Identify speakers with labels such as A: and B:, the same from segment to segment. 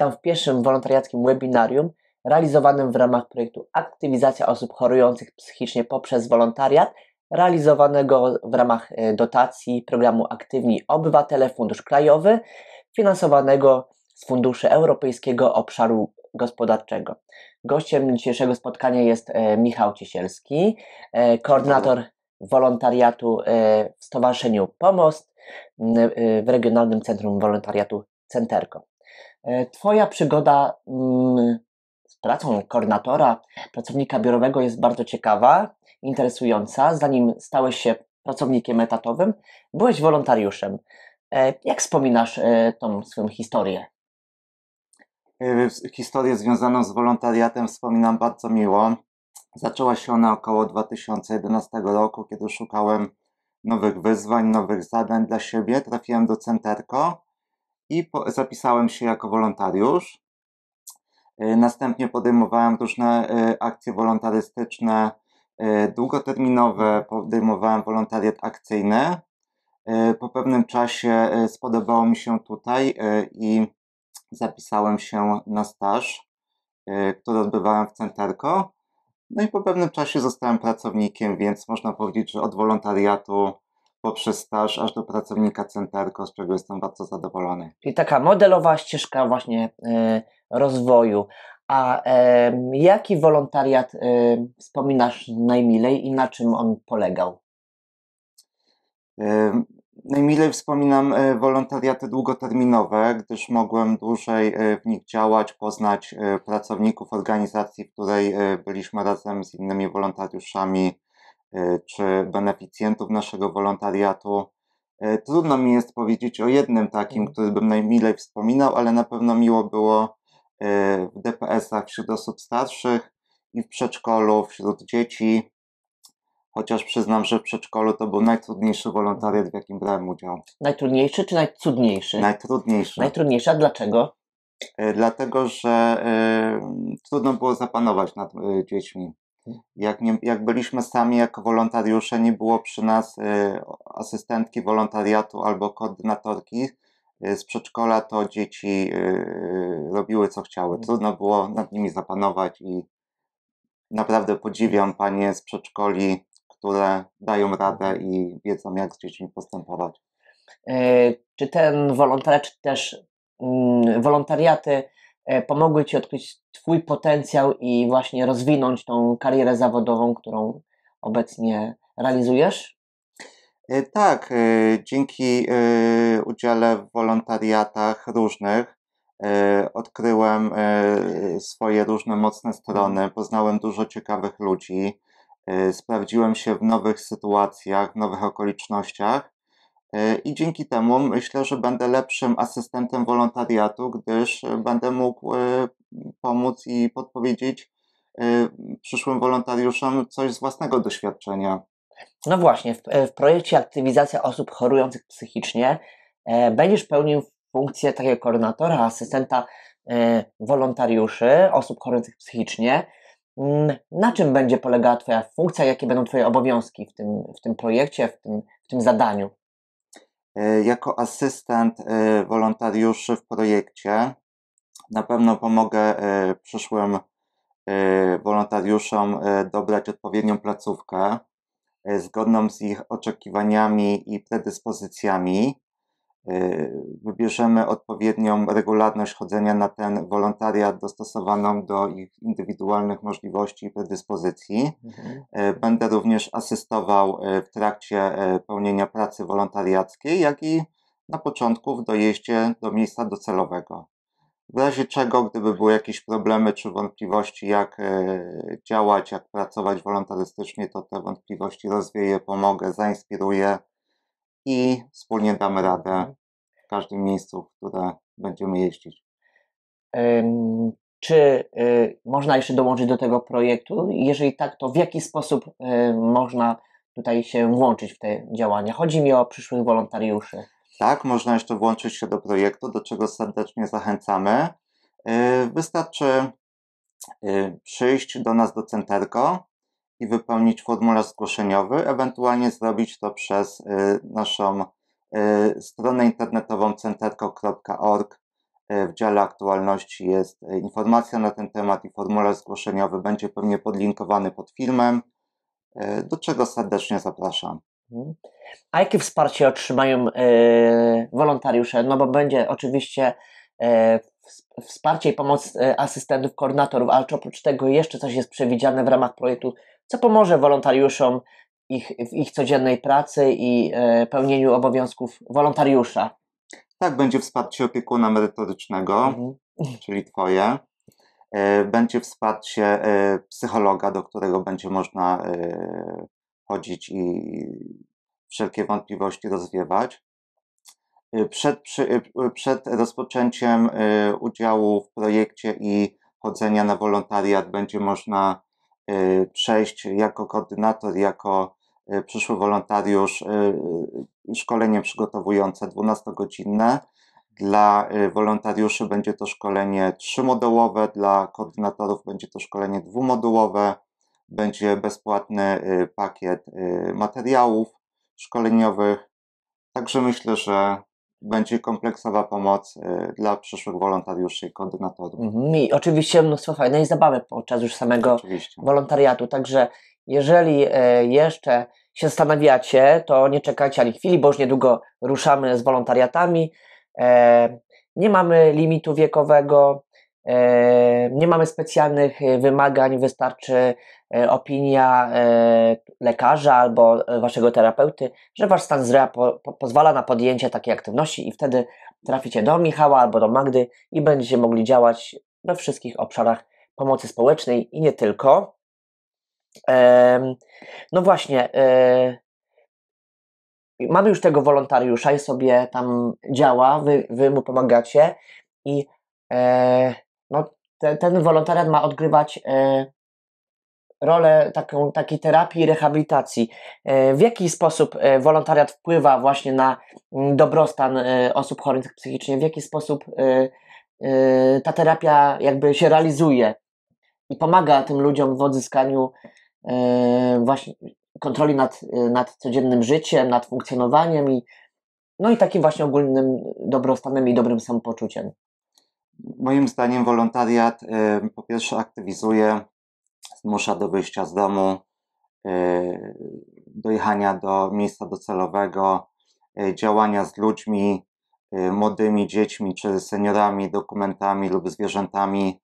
A: witam w pierwszym wolontariackim webinarium realizowanym w ramach projektu Aktywizacja osób chorujących psychicznie poprzez wolontariat, realizowanego w ramach e, dotacji programu Aktywni Obywatele Fundusz Krajowy, finansowanego z Funduszy Europejskiego Obszaru Gospodarczego. Gościem dzisiejszego spotkania jest e, Michał Ciesielski, e, koordynator wolontariatu w Stowarzyszeniu Pomost w Regionalnym Centrum Wolontariatu Centerko. E, twoja przygoda mm, z pracą koordynatora, pracownika biurowego jest bardzo ciekawa, interesująca. Zanim stałeś się pracownikiem etatowym, byłeś wolontariuszem. E, jak wspominasz e, tą swoją historię?
B: Historię związaną z wolontariatem wspominam bardzo miło. Zaczęła się ona około 2011 roku, kiedy szukałem nowych wyzwań, nowych zadań dla siebie. Trafiłem do Centerko, i po, zapisałem się jako wolontariusz. E, następnie podejmowałem różne e, akcje wolontarystyczne e, długoterminowe, podejmowałem wolontariat akcyjny. Po pewnym czasie spodobało mi się tutaj i zapisałem się na staż, który odbywałem w Centerko. No i po pewnym czasie zostałem pracownikiem, więc można powiedzieć, że od wolontariatu poprzez staż aż do pracownika centerko, z czego jestem bardzo zadowolony.
A: Czyli taka modelowa ścieżka właśnie e, rozwoju. A e, jaki wolontariat e, wspominasz najmilej i na czym on polegał?
B: Najmilej wspominam wolontariaty długoterminowe, gdyż mogłem dłużej w nich działać, poznać pracowników organizacji, w której byliśmy razem z innymi wolontariuszami E, czy beneficjentów naszego wolontariatu. E, trudno mi jest powiedzieć o jednym takim, mhm. który bym najmilej wspominał, ale na pewno miło było e, w DPS-ach wśród osób starszych i w przedszkolu wśród dzieci, chociaż przyznam, że w przedszkolu to był najtrudniejszy wolontariat, w jakim brałem udział.
A: Najtrudniejszy czy najcudniejszy?
B: Najtrudniejszy. Najtrudniejszy,
A: a dlaczego?
B: Dlatego, że trudno było zapanować nad dziećmi jak, nie, jak byliśmy sami jako wolontariusze, nie było przy nas y, asystentki wolontariatu albo koordynatorki y, z przedszkola, to dzieci y, robiły co chciały. Mm. Trudno było nad nimi zapanować i naprawdę podziwiam panie z przedszkoli, które dają radę i wiedzą, jak z dziećmi postępować.
A: E, czy ten wolontariat, czy też mm, wolontariaty E, pomogły Ci odkryć Twój potencjał i właśnie rozwinąć tą karierę zawodową, którą obecnie realizujesz? E,
B: tak, e, dzięki udziale w wolontariatach różnych odkryłem swoje różne mocne strony, poznałem dużo ciekawych ludzi, sprawdziłem się w nowych sytuacjach, w nowych okolicznościach E, I dzięki temu myślę, że będę lepszym asystentem wolontariatu, gdyż e, będę mógł e, pomóc i podpowiedzieć przyszłym wolontariuszom coś z własnego doświadczenia.
A: No właśnie, w, w projekcie Aktywizacja osób chorujących psychicznie będziesz pełnił funkcję takiego koordynatora, asystenta wolontariuszy, osób chorujących psychicznie. Mm, na czym będzie polegała Twoja funkcja, jakie będą Twoje obowiązki w tym, w tym projekcie, w tym, w tym zadaniu?
B: E, jako asystent e, wolontariuszy w projekcie. Na pewno pomogę e, przyszłym wolontariuszom dobrać odpowiednią placówkę zgodną z ich oczekiwaniami i predyspozycjami. Y, wybierzemy odpowiednią regularność chodzenia na ten wolontariat dostosowaną do ich indywidualnych możliwości i predyspozycji. Mhm. Y, będę również asystował y, w trakcie pełnienia pracy wolontariackiej, jak i na początku w dojeździe do miejsca docelowego. W razie czego, gdyby były jakieś problemy czy wątpliwości, jak działać, jak pracować wolontarystycznie, to te wątpliwości rozwieję, pomogę, zainspiruję
A: i wspólnie
B: damy radę w każdym
A: miejscu, w które będziemy jeździć. Czy y, można jeszcze dołączyć do tego projektu? Jeżeli tak, to w jaki sposób y, można tutaj się włączyć w te działania? Chodzi mi o przyszłych wolontariuszy.
B: Tak, można jeszcze włączyć się do projektu, do czego serdecznie zachęcamy. Y, wystarczy przyjść do nas do Centerko, i wypełnić formularz zgłoszeniowy, ewentualnie zrobić to przez y, naszą y, stronę internetową centerko.org. Y, w dziale aktualności jest informacja na ten temat i formularz zgłoszeniowy będzie pewnie podlinkowany pod filmem, do czego serdecznie zapraszam.
A: Mhm. A jakie wsparcie otrzymają wolontariusze? No bo będzie oczywiście wsparcie i pomoc asystentów, koordynatorów, ale czy oprócz tego jeszcze coś jest przewidziane w ramach projektu co pomoże wolontariuszom ich, w ich codziennej pracy i e, pełnieniu obowiązków wolontariusza.
B: Tak, będzie wsparcie opiekuna merytorycznego, mhm. czyli twoje. E, będzie wsparcie e, psychologa, do którego będzie można chodzić i wszelkie wątpliwości rozwiewać. Przed, przed, rozpoczęciem udziału w projekcie i chodzenia na wolontariat będzie można Y, przejść jako koordynator, jako y, przyszły wolontariusz y, szkolenie przygotowujące 12-godzinne. Dla wolontariuszy będzie to szkolenie trzymodułowe, dla koordynatorów będzie to szkolenie dwumodułowe, będzie bezpłatny pakiet materiałów szkoleniowych. Także myślę, że będzie kompleksowa pomoc y, dla przyszłych
A: wolontariuszy i koordynatorów. Mhm. I oczywiście mnóstwo fajnej zabawy podczas już samego oczywiście. wolontariatu. Także jeżeli e, jeszcze się zastanawiacie, to nie czekajcie ani chwili, bo już niedługo ruszamy z wolontariatami. E, nie mamy limitu wiekowego, E, nie mamy specjalnych e, wymagań, wystarczy e, opinia lekarza albo waszego terapeuty, że wasz stan zdrowia po, po, pozwala na podjęcie takiej aktywności i wtedy traficie do Michała albo do Magdy i będziecie mogli działać we wszystkich obszarach pomocy społecznej i nie tylko. No właśnie, mamy już tego wolontariusza i sobie tam działa, wy, wy mu pomagacie i ten wolontariat ma odgrywać e, rolę taką, takiej terapii i rehabilitacji. E, w jaki sposób e, wolontariat wpływa właśnie na mm, dobrostan osób chorych psychicznie? W jaki sposób ta terapia jakby się realizuje i pomaga tym ludziom w odzyskaniu właśnie kontroli nad, nad codziennym życiem, nad funkcjonowaniem i no i takim właśnie ogólnym dobrostanem i dobrym samopoczuciem
B: moim zdaniem wolontariat y, po pierwsze aktywizuje, zmusza do wyjścia z domu, y, dojechania do miejsca docelowego, y, działania z ludźmi, młodymi dziećmi czy seniorami, dokumentami lub zwierzętami,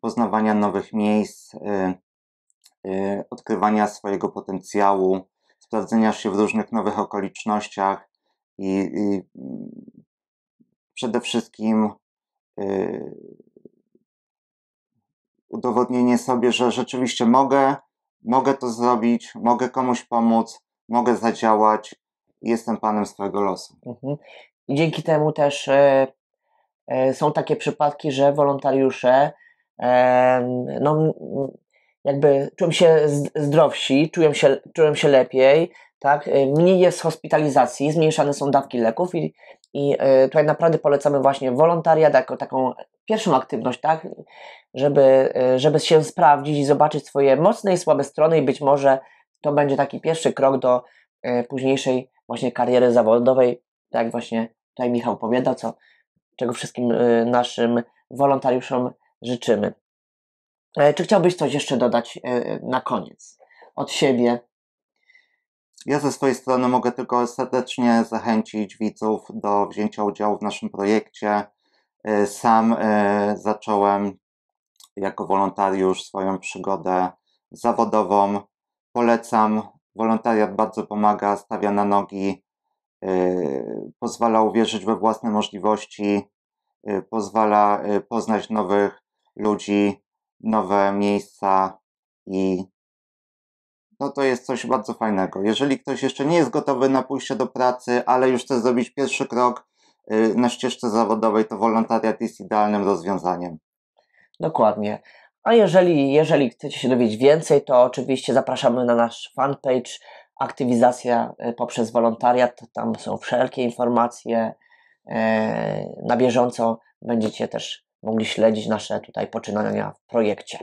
B: poznawania nowych miejsc, odkrywania swojego potencjału, sprawdzenia się w różnych nowych okolicznościach i, i mm, przede wszystkim Y, udowodnienie sobie, że rzeczywiście mogę, mogę to zrobić, mogę komuś pomóc, mogę zadziałać, jestem panem swojego losu.
A: Mhm. I dzięki temu też e, e, są takie przypadki, że wolontariusze e, no, jakby czują się zdrowsi, czują się, czują się lepiej, tak? mniej jest hospitalizacji, zmniejszane są dawki leków i i e, tutaj naprawdę polecamy właśnie wolontariat jako taką pierwszą aktywność, tak? Żeby, e, żeby się sprawdzić i zobaczyć swoje mocne i słabe strony i być może to będzie taki pierwszy krok do e, późniejszej właśnie kariery zawodowej, tak jak właśnie tutaj Michał powiada, co, czego wszystkim naszym wolontariuszom życzymy. Czy chciałbyś coś jeszcze dodać na koniec od siebie? Ja ze swojej strony mogę
B: tylko serdecznie zachęcić widzów do wzięcia udziału w naszym projekcie. E, sam e, zacząłem jako wolontariusz swoją przygodę zawodową. Polecam. Wolontariat bardzo pomaga, stawia na nogi, e, pozwala uwierzyć we własne możliwości, pozwala poznać nowych ludzi, nowe miejsca i no to jest coś bardzo fajnego. Jeżeli ktoś jeszcze nie jest gotowy na pójście do pracy, ale już chce zrobić pierwszy krok y, na ścieżce zawodowej, to wolontariat jest idealnym rozwiązaniem.
A: Dokładnie. A jeżeli, jeżeli chcecie się dowiedzieć więcej, to oczywiście zapraszamy na nasz fanpage Aktywizacja y, poprzez wolontariat. Tam są wszelkie informacje. Y, na bieżąco będziecie też mogli śledzić nasze tutaj poczynania w projekcie.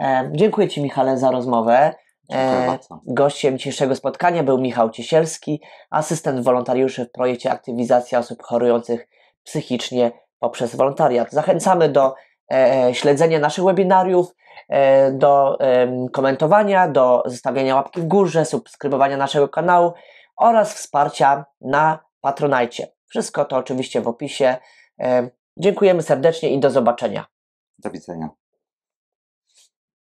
A: E, dziękuję Ci, Michale, za rozmowę. E, gościem dzisiejszego spotkania był Michał Ciesielski, asystent wolontariuszy w projekcie Aktywizacja osób chorujących psychicznie poprzez wolontariat. Zachęcamy do e, e śledzenia naszych webinariów, e, do komentowania, do zostawiania łapki w górze, subskrybowania naszego kanału oraz wsparcia na Patronajcie. Wszystko to oczywiście w opisie. E, dziękujemy serdecznie i do zobaczenia.
B: Do widzenia.